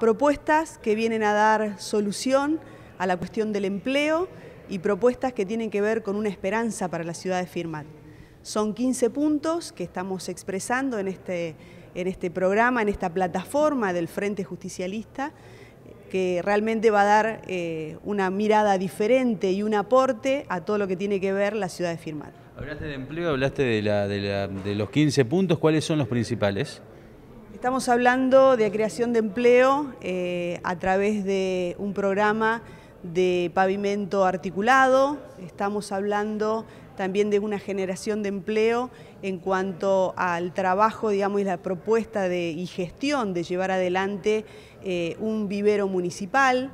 propuestas que vienen a dar solución a la cuestión del empleo y propuestas que tienen que ver con una esperanza para la ciudad de Firmat. Son 15 puntos que estamos expresando en este, en este programa, en esta plataforma del Frente Justicialista, que realmente va a dar eh, una mirada diferente y un aporte a todo lo que tiene que ver la ciudad de Firmat. Hablaste de empleo, hablaste de los 15 puntos, ¿cuáles son los principales? Estamos hablando de creación de empleo eh, a través de un programa de pavimento articulado, estamos hablando también de una generación de empleo en cuanto al trabajo, digamos, y la propuesta de, y gestión de llevar adelante eh, un vivero municipal.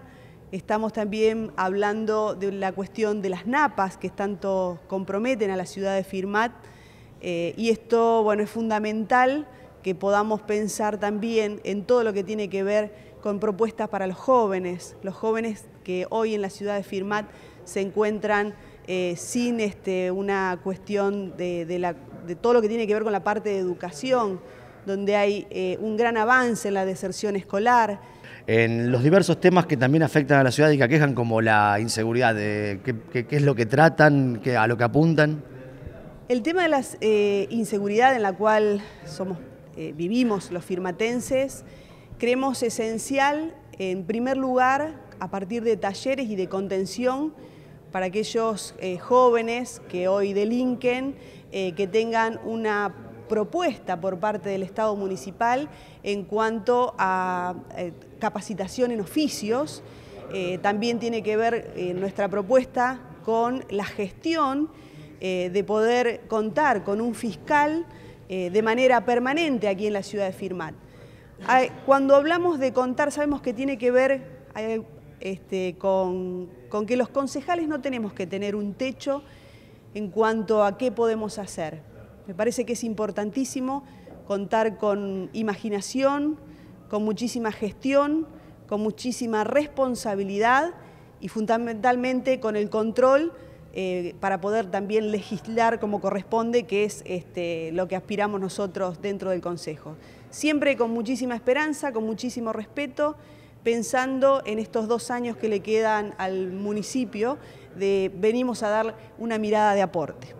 Estamos también hablando de la cuestión de las napas que tanto comprometen a la ciudad de Firmat eh, y esto, bueno, es fundamental que podamos pensar también en todo lo que tiene que ver con propuestas para los jóvenes, los jóvenes que hoy en la ciudad de Firmat se encuentran eh, sin este, una cuestión de, todo lo que tiene que ver con la parte de educación, donde hay eh, un gran avance en la deserción escolar. En los diversos temas que también afectan a la ciudad y que aquejan como la inseguridad, ¿qué, es lo que tratan, a lo que apuntan? El tema de la eh, inseguridad en la cual somos eh, vivimos los firmatenses, creemos esencial, en primer lugar, a partir de talleres y de contención para aquellos eh, jóvenes que hoy delinquen, eh, que tengan una propuesta por parte del Estado municipal en cuanto a capacitación en oficios. también tiene que ver nuestra propuesta con la gestión de poder contar con un fiscal eh, de manera permanente aquí en la ciudad de Firmat. Cuando hablamos de contar, sabemos que tiene que ver este, con que los concejales no tenemos que tener un techo en cuanto a qué podemos hacer. Me parece que es importantísimo contar con imaginación, con muchísima gestión, con muchísima responsabilidad y fundamentalmente con el control eh, para poder también legislar como corresponde, que es este, lo que aspiramos nosotros dentro del Consejo. Siempre con muchísima esperanza, con muchísimo respeto, pensando en estos dos años que le quedan al municipio, de, venimos a dar una mirada de aporte.